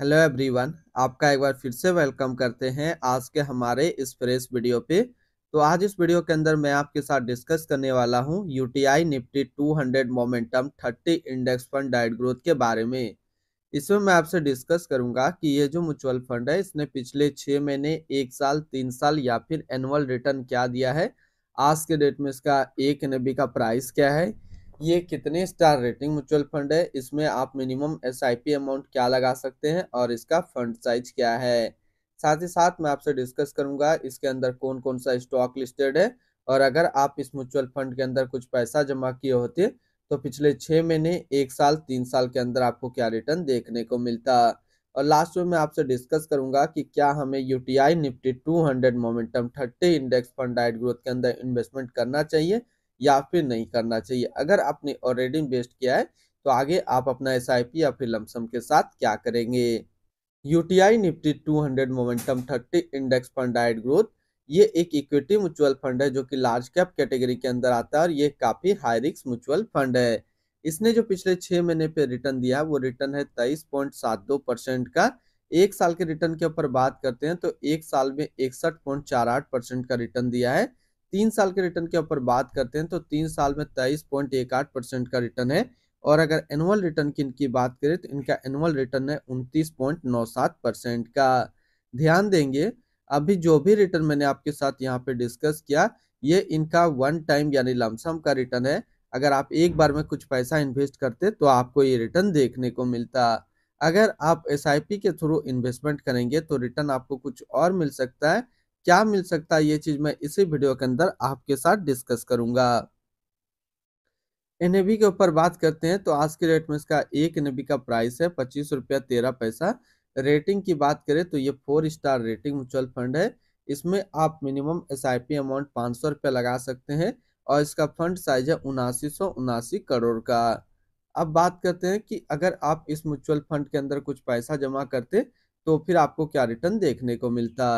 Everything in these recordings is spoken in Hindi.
हेलो एवरीवन आपका एक बार फिर से वेलकम करते हैं आज के हमारे इस फ्रेस वीडियो पे तो आज इस वीडियो के अंदर मैं आपके साथ डिस्कस करने वाला हूँ UTI Nifty 200 momentum 30 index fund डाइट ग्रोथ के बारे में इसमें मैं आपसे डिस्कस करूंगा कि ये जो म्यूचुअल फंड है इसने पिछले छः महीने एक साल तीन साल या फिर एनुअल रिटर्न क्या दिया है आज के डेट में इसका एक एन का प्राइस क्या है ये कितने स्टार रेटिंग म्यूचुअल फंड है इसमें आप मिनिमम एस अमाउंट क्या लगा सकते हैं और इसका फंड साइज क्या है साथ ही साथ मैं आपसे डिस्कस करूंगा इसके अंदर कौन कौन सा स्टॉक लिस्टेड है और अगर आप इस म्यूचुअल फंड के अंदर कुछ पैसा जमा किए होते तो पिछले छः महीने एक साल तीन साल के अंदर आपको क्या रिटर्न देखने को मिलता और लास्ट में मैं आपसे डिस्कस करूंगा कि क्या हमें UTI Nifty two hundred momentum thirty index fund डाइट ग्रोथ के अंदर इन्वेस्टमेंट करना चाहिए या फिर नहीं करना चाहिए अगर आपने ऑलरेडी इन्वेस्ट किया है तो आगे आप अपना एस या फिर लमसम के साथ क्या करेंगे UTI Nifty 200 momentum 30 index fund डाइट ग्रोथ ये एक इक्विटी म्यूचुअल फंड है जो कि लार्ज कैप कैटेगरी के अंदर आता है और ये काफ़ी हाई रिस्क म्यूचुअल फंड है इसने जो पिछले छह महीने पे रिटर्न दिया वो रिटर्न है तेईस पॉइंट सात दो परसेंट का एक साल के रिटर्न के ऊपर बात करते हैं तो एक साल में इकसठ पॉइंट चार आठ परसेंट का रिटर्न दिया है तीन साल के रिटर्न के ऊपर बात करते हैं तो तीन साल में तेईस पॉइंट एक आठ परसेंट का रिटर्न है और अगर एनुअल रिटर्न की इनकी बात करें तो इनका एनुअल रिटर्न है उनतीस पॉइंट नौ सात परसेंट का ध्यान देंगे अभी जो भी रिटर्न मैंने आपके साथ यहाँ पे डिस्कस किया ये इनका वन टाइम यानी लमसम का रिटर्न है अगर आप एक बार में कुछ पैसा इन्वेस्ट करते तो आपको ये रिटर्न देखने को मिलता अगर आप एस के थ्रू इन्वेस्टमेंट करेंगे तो रिटर्न आपको कुछ और मिल सकता है क्या मिल सकता है ये चीज मैं इसी वीडियो के अंदर आपके साथ डिस्कस करूंगा एन के ऊपर बात करते हैं तो आज के रेट में इसका एक एन का प्राइस है पच्चीस रुपया तेरह पैसा रेटिंग की बात करें तो ये four star rating mutual fund है इसमें आप मिनिमम एस अमाउंट पाँच सौ रुपया लगा सकते हैं और इसका फंड साइज है उनासी सौ उनासी करोड़ का अब बात करते हैं कि अगर आप इस म्यूचुअल फंड के अंदर कुछ पैसा जमा करते तो फिर आपको क्या रिटर्न देखने को मिलता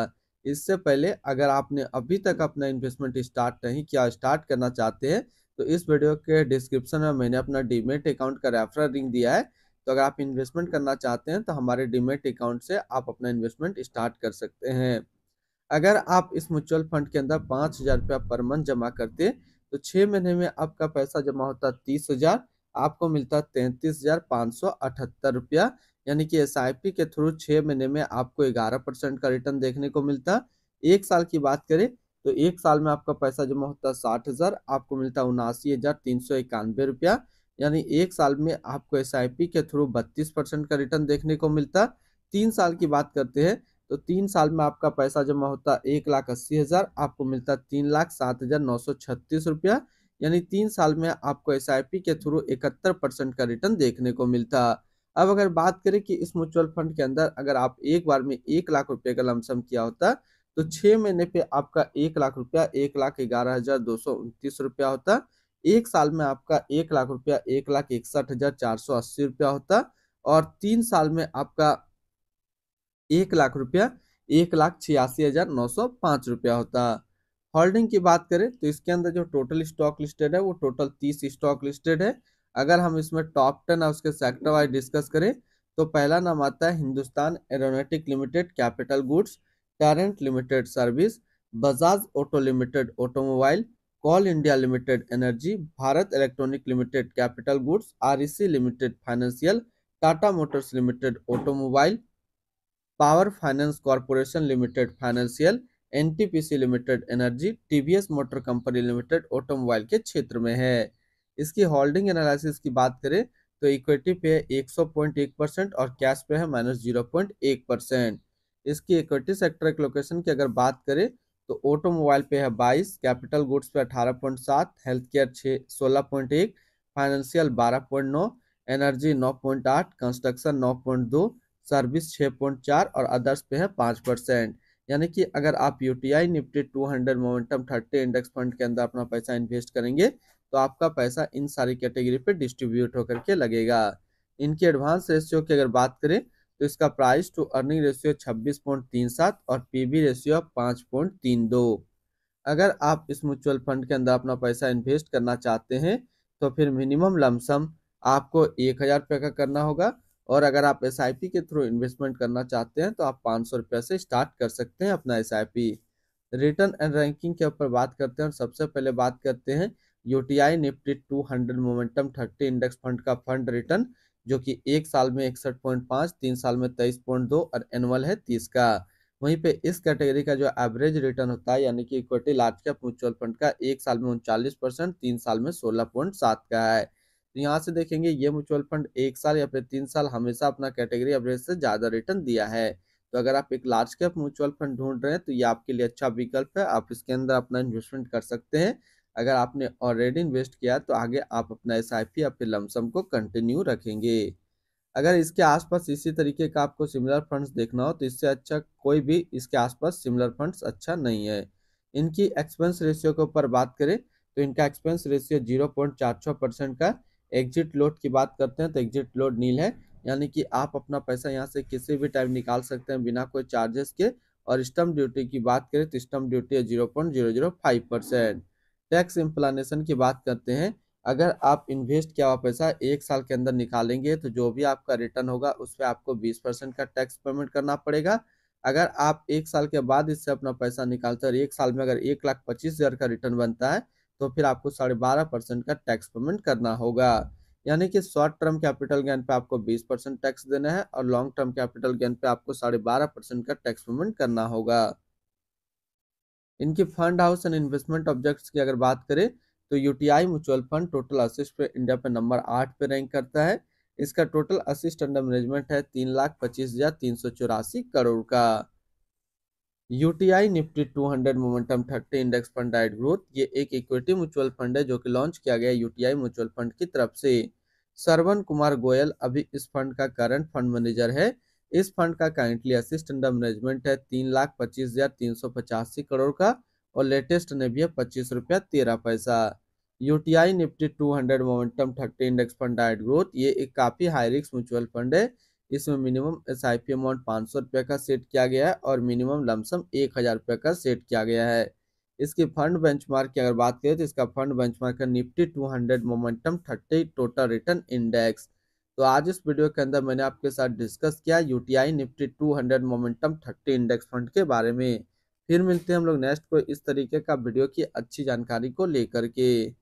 इससे पहले अगर आपने अभी तक अपना इन्वेस्टमेंट स्टार्ट नहीं किया स्टार्ट करना चाहते हैं तो इस वीडियो के डिस्क्रिप्शन में मैंने अपना डीमेट अकाउंट का रेफरल लिंक दिया है तो अगर आप इन्वेस्टमेंट करना चाहते हैं तो हमारे डीमेट अकाउंट से आप अपना इन्वेस्टमेंट स्टार्ट कर सकते हैं अगर आप इस म्यूचुअल फंड के अंदर पाँच हज़ार रुपया पर मंथ जमा करते तो छः महीने में आपका पैसा जमा होता तीस हज़ार आपको मिलता तैंतीस हज़ार पाँच सौ अठहत्तर रुपया यानी कि एस के थ्रू छः महीने में आपको ग्यारह परसेंट का रिटर्न देखने को मिलता एक साल की बात करें तो एक साल में आपका पैसा जमा होता है साठ हज़ार आपको मिलता उनासी हज़ार तीन सौ इक्यानवे रुपया यानी एक साल में आपको एस के थ्रू बत्तीस परसेंट का रिटर्न देखने को मिलता तीन साल की बात करते हैं तो तीन साल में आपका पैसा जमा होता है एक लाख अस्सी हज़ार आपको मिलता है तीन लाख सात हज़ार नौ सौ छत्तीस रुपया यानी तीन साल में आपको एस के थ्रू इकहत्तर परसेंट का रिटर्न देखने को मिलता अब अगर बात करें कि इस म्यूचुअल फंड के अंदर अगर आप एक बार में एक लाख रुपए का लमसम किया होता तो छह महीने पे आपका एक लाख रुपया एक लाख ग्यारह हजार दो सौ उनतीस रुपया होता एक साल में आपका एक लाख रुपया एक लाख इकसठ हजार चार सौ अस्सी रुपया होता और तीन साल में आपका एक लाख रुपया एक लाख छियासी हजार नौ सौ पांच रुपया होता होल्डिंग की बात करें तो इसके अंदर जो टोटल स्टॉक लिस्टेड है वो टोटल तीस स्टॉक लिस्टेड है अगर हम इसमें टॉप टेन और उसके सेक्टर वाइज डिस्कस करें तो पहला नाम आता है Hindustan aeronautic limited capital goods Torrent limited service Bajaj auto limited automobile coal India limited energy Bharat electronic limited capital goods R limited financial Tata motors limited automobile power finance corporation limited financial NTPC limited energy TVS motor company limited automobile के क्षेत्र में है इसकी होल्डिंग एनालिसिस की बात करें तो इक्विटी पे है एक सौ पॉइंट एक परसेंट और कैश पे है माइनस जीरो पॉइंट एक परसेंट इसकी इक्विटी सेक्टर लोकेशन की अगर बात करें तो ऑटोमोबाइल पे है बाईस कैपिटल गुड्स पे अठारह पॉइंट सात हेल्थ केयर छः सोलह पॉइंट एक फाइनेंशियल बारह पॉइंट नौ एनर्जी नौ पॉइंट आठ कंस्ट्रक्शन नौ पॉइंट दो सर्विस छः पॉइंट चार और अदर्स पे है पाँच परसेंट यानी कि अगर आप U T I Nifty two hundred momentum thirty index fund के अंदर अपना पैसा इन्वेस्ट करेंगे तो आपका पैसा इन सारी कैटेगरी पे डिस्ट्रीब्यूट होकर के लगेगा इनकी एडवांस रेशियो की अगर बात करें तो इसका प्राइस टू अर्निंग रेशियो छब्बीस पॉइंट तीन सात और पीबी रेशियो पाँच पॉइंट तीन दो अगर आप इस म्यूचुअल फंड के अंदर अपना पैसा इन्वेस्ट करना चाहते हैं तो फिर मिनिमम लमसम आपको एक हज़ार रुपये का करना होगा और अगर आप एस के थ्रू इन्वेस्टमेंट करना चाहते हैं तो आप पाँच सौ रुपये से स्टार्ट कर सकते हैं अपना एस रिटर्न एंड रैंकिंग के ऊपर बात करते हैं और सबसे पहले बात करते हैं UTI Nifty 200 momentum 30 index fund का फंड रिटर्न जो कि एक साल में इकसठ पॉइंट पांच तीन साल में तेईस पॉइंट दो और एनुअल है तीस का वहीं पे इस कैटेगरी का जो एवरेज रिटर्न होता है यानी कि equity large cap mutual fund का एक साल में उनचालीस परसेंट तीन साल में सोलह पॉइंट सात का है तो यहाँ से देखेंगे ये म्यूचुअल फंड एक साल या फिर तीन साल हमेशा अपना कैटेगरी एवरेज से ज़्यादा रिटर्न दिया है तो अगर आप एक लार्ज कैप म्यूचुअल फंड ढूंढ रहे हैं तो ये आपके लिए अच्छा विकल्प है आप इसके अंदर अपना इन्वेस्टमेंट कर सकते हैं अगर आपने ऑलरेडी इन्वेस्ट किया तो आगे आप अपना एस आई पी या फिर लमसम को कंटिन्यू रखेंगे अगर इसके आसपास इसी तरीके का आपको सिमिलर फंड्स देखना हो तो इससे अच्छा कोई भी इसके आसपास सिमिलर फंड्स अच्छा नहीं है इनकी एक्सपेंस रेशियो के ऊपर बात करें तो इनका एक्सपेंस रेशियो जीरो पॉइंट चार छः परसेंट का एग्जिट लोड की बात करते हैं तो एग्जिट लोड नील है यानी कि आप अपना पैसा यहाँ से किसी भी टाइम निकाल सकते हैं बिना कोई चार्जेस के और स्टम्प ड्यूटी की बात करें तो स्टम्प ड्यूटी है zero point zero zero five percent tax इम्प्लानेशन की बात करते हैं अगर आप इन्वेस्ट किया हुआ पैसा एक साल के अंदर निकालेंगे तो जो भी आपका रिटर्न होगा उस पर आपको बीस परसेंट का टैक्स पेमेंट करना पड़ेगा अगर आप एक साल के बाद इससे अपना पैसा निकालते हैं और एक साल में अगर एक लाख पच्चीस हज़ार का रिटर्न बनता है तो फिर आपको साढ़े बारह परसेंट का टैक्स पेमेंट करना होगा यानी कि शॉर्ट टर्म कैपिटल गेन पे आपको बीस परसेंट टैक्स देना है और लॉन्ग टर्म कैपिटल गेन पे आपको साढ़े बारह परसेंट का टैक्स पेमेंट करना होगा इनके fund house and investment objects की अगर बात करें तो UTI mutual fund total assets पे इंडिया पे नंबर आठ पे रैंक करता है इसका टोटल असिस्ट अंडर मैनेजमेंट है तीन लाख पच्चीस हजार तीन सौ चौरासी करोड़ का UTI Nifty two hundred momentum thirty index fund डाइट ग्रोथ ये एक इक्विटी म्यूचुअल फंड है जो कि लॉन्च किया गया यूटीआई म्यूचुअल फंड की तरफ से सरवन कुमार गोयल अभी इस फंड का करंट फंड मैनेजर है इस फंड का करंटली असिस्ट अंडर मैनेजमेंट है तीन लाख पच्चीस हजार तीन सौ पचासी करोड़ का और लेटेस्ट ने भी है पच्चीस रुपया तेरह पैसा UTI Nifty two hundred momentum thirty index fund डायट ग्रोथ ये एक काफ़ी हाई रिस्क म्यूचुअल फंड है इसमें minimum S I P amount पाँच सौ रुपये का सेट किया गया है और मिनिमम लमसम एक हज़ार रुपये का सेट किया गया है इसके फंड बेंचमार्क की अगर बात करें तो इसका फंड बेंचमार्क है Nifty two hundred momentum thirty total return index तो आज इस वीडियो के अंदर मैंने आपके साथ डिस्कस किया UTI Nifty 200 momentum 30 index fund के बारे में फिर मिलते हैं हम लोग नेक्स्ट को इस तरीके का वीडियो की अच्छी जानकारी को लेकर के